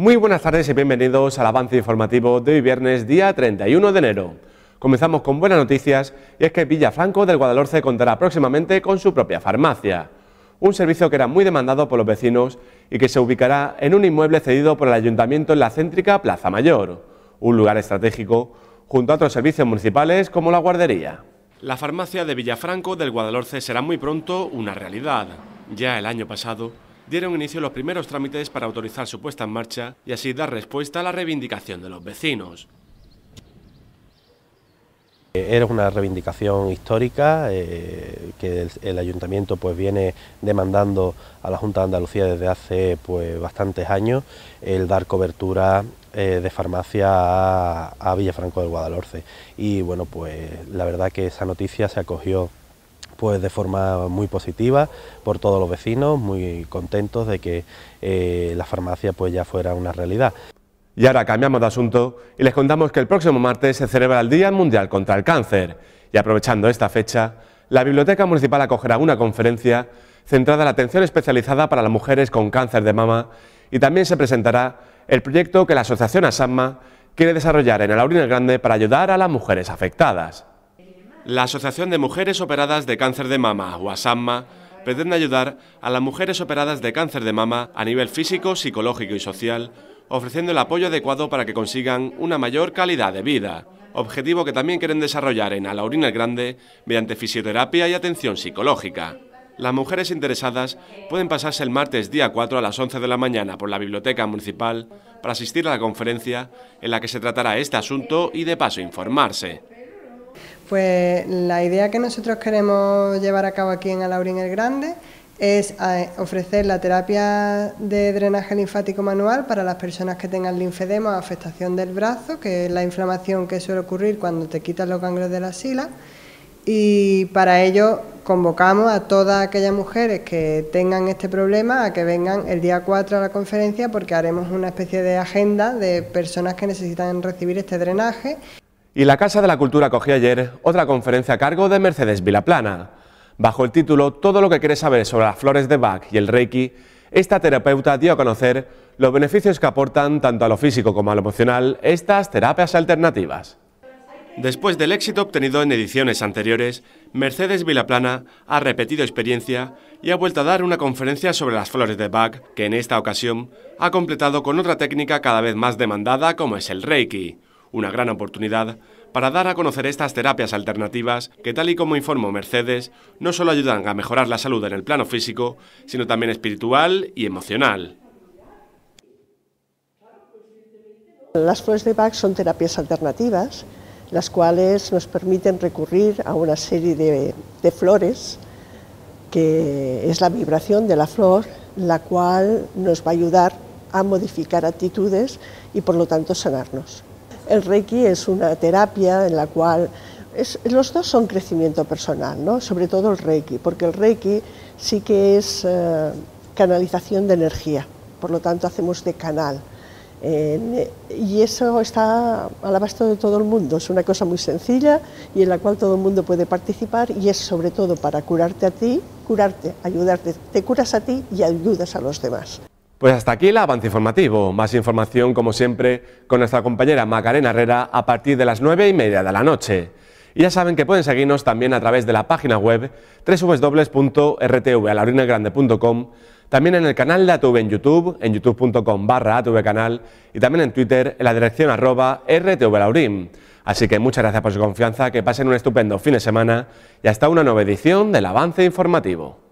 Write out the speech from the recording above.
Muy buenas tardes y bienvenidos al avance informativo de hoy viernes día 31 de enero. Comenzamos con buenas noticias y es que Villafranco del Guadalhorce contará próximamente con su propia farmacia, un servicio que era muy demandado por los vecinos y que se ubicará en un inmueble cedido por el ayuntamiento en la céntrica Plaza Mayor, un lugar estratégico junto a otros servicios municipales como la guardería. La farmacia de Villafranco del Guadalhorce será muy pronto una realidad. Ya el año pasado dieron inicio los primeros trámites para autorizar su puesta en marcha y así dar respuesta a la reivindicación de los vecinos. Era una reivindicación histórica eh, que el, ayuntamiento pues viene demandando a la Junta de Andalucía desde hace pues bastantes años el dar cobertura eh, de farmacia a, a Villafranco del Guadalhorce y bueno pues la verdad que esa noticia se acogió pues, de forma muy positiva por todos los vecinos, muy contentos de que eh, la farmacia pues ya fuera una realidad. Y ahora cambiamos de asunto y les contamos que el próximo martes se celebra el Día Mundial contra el Cáncer. Y aprovechando esta fecha, la Biblioteca Municipal acogerá una conferencia centrada en la atención especializada para las mujeres con cáncer de mama y también se presentará el proyecto que la Asociación ASAMMA quiere desarrollar en el el Grande para ayudar a las mujeres afectadas. La Asociación de Mujeres Operadas de Cáncer de Mama, o ASAMMA, pretende ayudar a las mujeres operadas de cáncer de mama a nivel físico, psicológico y social, ofreciendo el apoyo adecuado para que consigan una mayor calidad de vida, objetivo que también quieren desarrollar en Alaurina el Grande mediante fisioterapia y atención psicológica. Las mujeres interesadas pueden pasarse el martes día 4 a las 11 de la mañana por la Biblioteca Municipal para asistir a la conferencia en la que se tratará este asunto y de paso informarse. Pues la idea que nosotros queremos llevar a cabo aquí en Alaurín el Grande es eh, ofrecer la terapia de drenaje linfático manual para las personas que tengan linfedema o afectación del brazo, que es la inflamación que suele ocurrir cuando te quitan los ganglios de la sila. Y para ello convocamos a todas aquellas mujeres que tengan este problema a que vengan el día 4 a la conferencia porque haremos una especie de agenda de personas que necesitan recibir este drenaje. Y la Casa de la Cultura acogió ayer otra conferencia a cargo de Mercedes Vilaplana. Bajo el título Todo lo que quieres saber sobre las flores de Bach y el Reiki, esta terapeuta dio a conocer los beneficios que aportan tanto a lo físico como a lo emocional estas terapias alternativas. Después del éxito obtenido en ediciones anteriores, Mercedes Vilaplana ha repetido experiencia y ha vuelto a dar una conferencia sobre las flores de Bach, que en esta ocasión ha completado con otra técnica cada vez más demandada como es el Reiki una gran oportunidad para dar a conocer estas terapias alternativas que, tal y como informó Mercedes, no solo ayudan a mejorar la salud en el plano físico, sino también espiritual y emocional. Las flores de Bach son terapias alternativas, las cuales nos permiten recurrir a una serie de, de flores, que es la vibración de la flor, la cual nos va a ayudar a modificar actitudes y por lo tanto sanarnos. El Reiki es una terapia en la cual los dos son crecimiento personal, ¿no? sobre todo el Reiki, porque el Reiki sí que es eh, canalización de energía, por lo tanto hacemos de canal. y eso está al abasto de todo el mundo, es una cosa muy sencilla y en la cual todo el mundo puede participar y es sobre todo para curarte a ti, curarte, ayudarte, te curas a ti y ayudas a los demás. Pues hasta aquí el avance informativo. Más información, como siempre, con nuestra compañera Macarena Herrera a partir de las 9 y media de la noche. Y ya saben que pueden seguirnos también a través de la página web www.rtvalaurinelgrande.com, también en el canal de ATV en YouTube, en youtube.com barra ATV canal, y también en Twitter en la dirección arroba rtvlaurin. Así que muchas gracias por su confianza, que pasen un estupendo fin de semana y hasta una nueva edición del Avance Informativo.